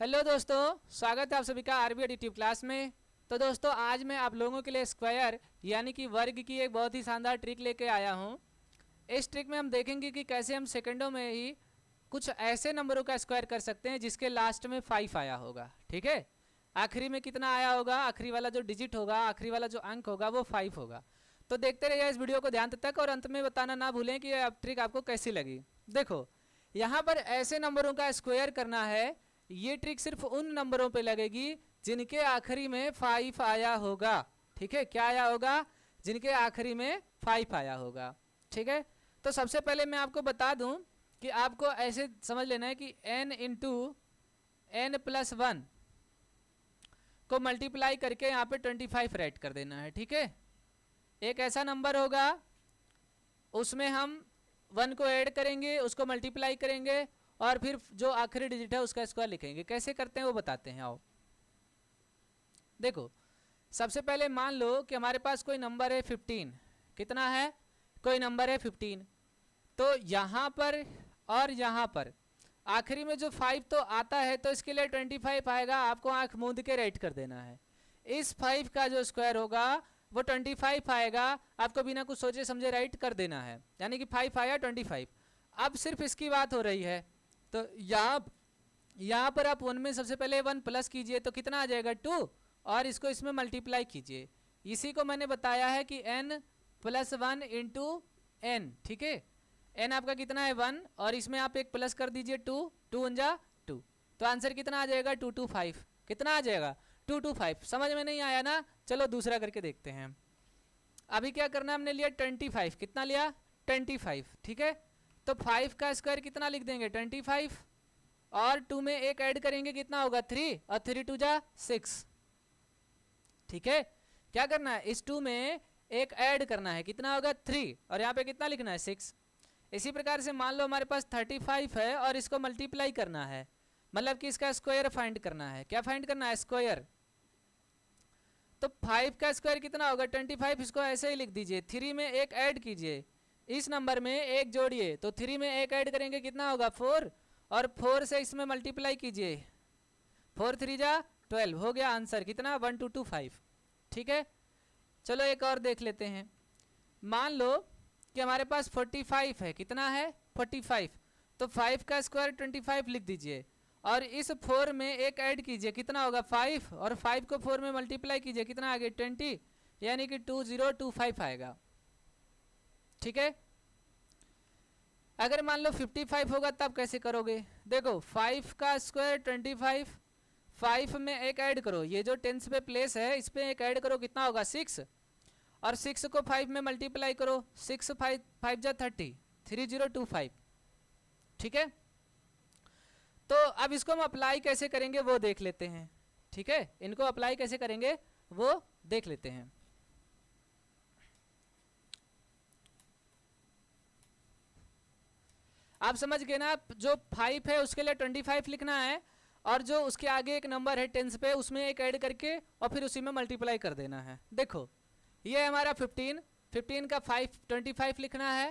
hello दोस्तों स्वागत है आप सभी का आरबी एडिटिव क्लास में तो दोस्तों आज मैं आप लोगों के लिए स्क्वायर यानी कि वर्ग की एक बहुत ही शानदार ट्रिक लेके आया हूँ इस ट्रिक में हम देखेंगे कि कैसे हम सेकंडों में ही कुछ ऐसे नंबरों का स्क्वायर कर सकते हैं जिसके लास्ट में फाइव आया होगा ठीक है आखिरी में कितना आया होगा आखिरी वाला जो डिजिट होगा आखिरी वाला जो अंक होगा वो फाइव होगा तो देखते रहिए इस वीडियो को ध्यान तक और अंत में बताना ना भूलें कि ट्रिक आपको कैसी लगी देखो यहाँ पर ऐसे नंबरों का स्क्वायर करना है ये ट्रिक सिर्फ उन नंबरों पे लगेगी जिनके आखिरी में फाइव आया होगा ठीक है क्या आया होगा जिनके आखिरी में फाइव आया होगा ठीक है तो सबसे पहले मैं आपको बता दूं कि आपको ऐसे समझ लेना है कि n into n plus one को मल्टीप्लाई करके यहाँ पे ट्वेंटी फाइव राइट कर देना है ठीक है एक ऐसा नंबर होगा उसमें हम वन को ऐड करेंगे उसको मल्टीप्लाई करेंगे और फिर जो आखिरी डिजिट है उसका स्क्वायर लिखेंगे कैसे करते हैं वो बताते हैं आओ देखो सबसे पहले मान लो कि हमारे पास कोई नंबर है फिफ्टीन कितना है कोई नंबर है फिफ्टीन तो यहाँ पर और यहाँ पर आखिरी में जो फाइव तो आता है तो इसके लिए ट्वेंटी फाइव आएगा आपको आँख मूंद के राइट कर देना है इस फाइव का जो स्क्वायर होगा वो ट्वेंटी फाइव आएगा आपको बिना कुछ सोचे समझे राइट कर देना है यानी कि फाइव आया ट्वेंटी फाइव अब सिर्फ इसकी बात हो रही है तो यहाँ यहाँ पर आप वन में सबसे पहले वन प्लस कीजिए तो कितना आ जाएगा टू और इसको इसमें मल्टीप्लाई कीजिए इसी को मैंने बताया है कि n plus one into n ठीक है एन आपका कितना है वन और इसमें आप एक प्लस कर दीजिए टू टू उंजा टू तो आंसर कितना आ जाएगा टू टू फाइव कितना आ जाएगा टू टू फाइव समझ में नहीं आया ना चलो दूसरा करके देखते हैं अभी क्या करना है हमने लिया ट्वेंटी फाइव कितना लिया ट्वेंटी फाइव ठीक है तो फाइव का स्क्वायर कितना लिख देंगे ट्वेंटी फाइव और टू में एक ऐड करेंगे कितना होगा थ्री और थ्री टू जा सिक्स ठीक है क्या करना है इस टू में एक ऐड करना है कितना होगा थ्री और यहाँ पे कितना लिखना है सिक्स इसी प्रकार से मान लो हमारे पास थर्टी फाइव है और इसको मल्टीप्लाई करना है मतलब कि इसका स्क्वायर फाइंड करना है क्या फाइंड करना है स्क्वायर तो फाइव का स्क्वायर कितना होगा ट्वेंटी फाइव इसको ऐसे ही लिख दीजिए थ्री में एक ऐड कीजिए इस नंबर में एक जोड़िए तो थ्री में एक ऐड करेंगे कितना होगा फोर और फोर से इसमें मल्टीप्लाई कीजिए फोर थ्री जा ट्वेल्व हो गया आंसर कितना वन टू टू फाइव ठीक है चलो एक और देख लेते हैं मान लो कि हमारे पास फोर्टी फाइव है कितना है फोर्टी फाइव तो फाइव का स्क्वायर ट्वेंटी फाइव लिख दीजिए और इस फोर में एक ऐड कीजिए कितना होगा फाइव और फाइव को फोर में मल्टीप्लाई कीजिए कितना आ गया ट्वेंटी यानी कि टू ज़ीरो टू फाइव आएगा ठीक है अगर मान लो 55 होगा तब कैसे करोगे देखो 5 का स्क्वायर 25 5 में एक ऐड करो ये जो टेंथ पे प्लेस है इस पर एक ऐड करो कितना होगा 6 और 6 को 5 में मल्टीप्लाई करो 6 फाइव फाइव जा thirty three zero two five ठीक है तो अब इसको हम अप्लाई कैसे करेंगे वो देख लेते हैं ठीक है इनको अप्लाई कैसे करेंगे वो देख लेते हैं आप समझ गए ना जो फाइव है उसके लिए ट्वेंटी फाइव लिखना है और जो उसके आगे एक नंबर है टेंस पे उसमें एक ऐड करके और फिर उसी में मल्टीप्लाई कर देना है देखो ये हमारा फिफ्टीन फिफ्टीन का फाइव ट्वेंटी फाइव लिखना है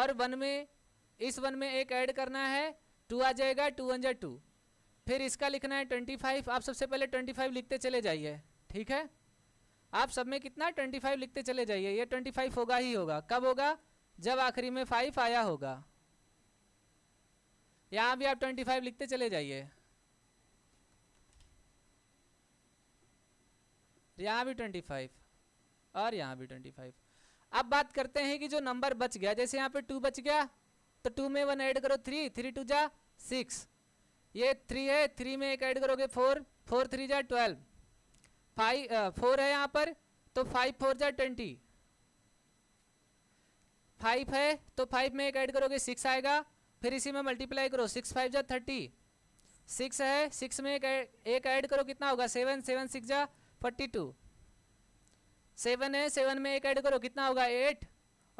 और वन में इस वन में एक ऐड करना है टू आ जाएगा टू वन जा टू फिर इसका लिखना है ट्वेंटी फाइव आप सबसे पहले ट्वेंटी फाइव लिखते चले जाइए ठीक है आप सब में कितना ट्वेंटी फाइव लिखते चले जाइए ये ट्वेंटी फाइव होगा ही होगा कब होगा जब आखिरी में फाइव आया होगा यहाँ भी आप ट्वेंटी फाइव लिखते चले जाइए यहाँ भी ट्वेंटी फाइव और यहाँ भी ट्वेंटी फाइव अब बात करते हैं कि जो नंबर बच गया जैसे यहाँ पे टू बच गया तो टू में वन ऐड करो थ्री थ्री टू जा सिक्स ये थ्री है थ्री में एक ऐड करोगे फोर फोर थ्री जा ट्वेल्व फाइव फोर है यहाँ पर तो फाइव फोर जा ट्वेंटी फाइव है तो फाइव में एक ऐड करोगे सिक्स आएगा फिर इसी में मल्टीप्लाई करो सिक्स फाइव जा थर्टी सिक्स है सिक्स में एक एक ऐड करो कितना होगा सेवन सेवन सिक्स जा फोर्टी टू सेवन है सेवन में एक ऐड करो कितना होगा एट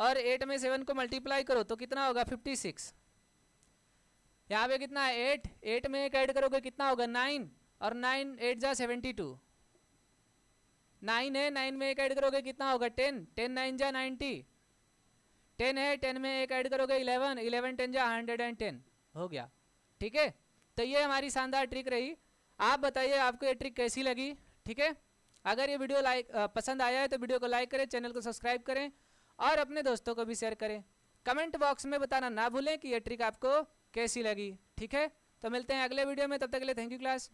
और एट में सेवन को मल्टीप्लाई करो तो कितना होगा फिफ्टी सिक्स यहाँ पे कितना है एट एट में एक ऐड करोगे कितना होगा नाइन और नाइन एट जा सेवेंटी टू नाइन है नाइन में एक ऐड करोगे कितना होगा टेन टेन नाइन जा नाइन्टी टेन है टेन में एक ऐड करोगे इलेवन इलेवन टेन जा हंड्रेड एंड टेन हो गया ठीक है तो ये हमारी शानदार ट्रिक रही आप बताइए आपको ये ट्रिक कैसी लगी ठीक है अगर ये वीडियो लाइक पसंद आया है तो वीडियो को लाइक करें चैनल को सब्सक्राइब करें और अपने दोस्तों को भी शेयर करें कमेंट बॉक्स में बताना ना भूलें कि ये ट्रिक आपको कैसी लगी ठीक है तो मिलते हैं अगले वीडियो में तब तक के लिए थैंक यू क्लास